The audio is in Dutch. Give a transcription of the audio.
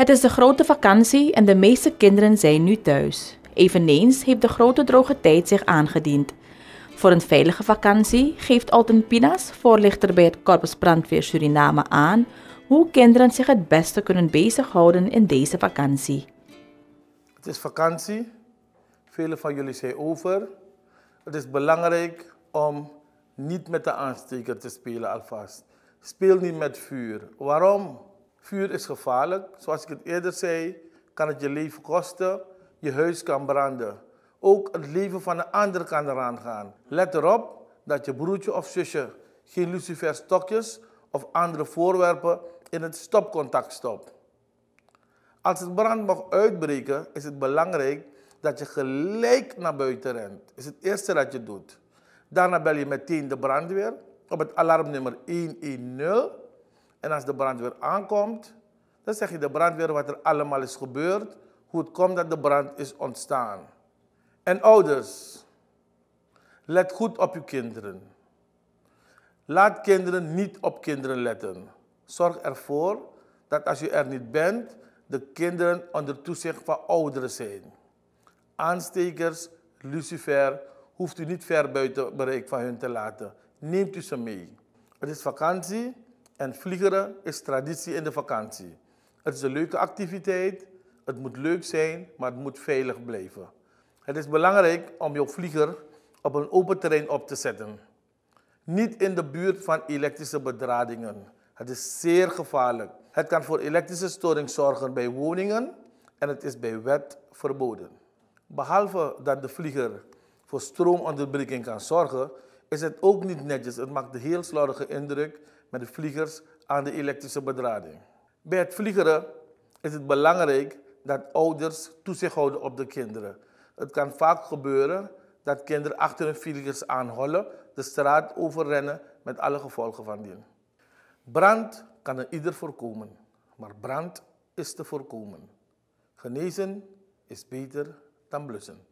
Het is de grote vakantie en de meeste kinderen zijn nu thuis. Eveneens heeft de grote droge tijd zich aangediend. Voor een veilige vakantie geeft Alten Pinas, voorlichter bij het Corpus Brandweer Suriname, aan hoe kinderen zich het beste kunnen bezighouden in deze vakantie. Het is vakantie. Velen van jullie zijn over. Het is belangrijk om niet met de aansteker te spelen alvast. Speel niet met vuur. Waarom? Vuur is gevaarlijk. Zoals ik het eerder zei, kan het je leven kosten. Je huis kan branden. Ook het leven van een ander kan eraan gaan. Let erop dat je broertje of zusje geen luciferstokjes of andere voorwerpen in het stopcontact stopt. Als het brand mag uitbreken, is het belangrijk dat je gelijk naar buiten rent. Dat is het eerste dat je doet. Daarna bel je meteen de brandweer op het alarmnummer 110 en als de brandweer aankomt, dan zeg je de brandweer wat er allemaal is gebeurd, hoe het komt dat de brand is ontstaan. En ouders, let goed op uw kinderen. Laat kinderen niet op kinderen letten. Zorg ervoor dat als je er niet bent, de kinderen onder toezicht van ouderen zijn. Aanstekers, lucifer, hoeft u niet ver buiten bereik van hun te laten. Neemt u ze mee. Het is vakantie, en vliegeren is traditie in de vakantie. Het is een leuke activiteit, het moet leuk zijn, maar het moet veilig blijven. Het is belangrijk om je vlieger op een open terrein op te zetten. Niet in de buurt van elektrische bedradingen. Het is zeer gevaarlijk. Het kan voor elektrische storing zorgen bij woningen en het is bij wet verboden. Behalve dat de vlieger voor stroomonderbreking kan zorgen, is het ook niet netjes. Het maakt een heel slordige indruk met de vliegers aan de elektrische bedrading. Bij het vliegeren is het belangrijk dat ouders toezicht houden op de kinderen. Het kan vaak gebeuren dat kinderen achter hun vliegers aanhollen, de straat overrennen met alle gevolgen van dien. Brand kan een ieder voorkomen, maar brand is te voorkomen. Genezen is beter dan blussen.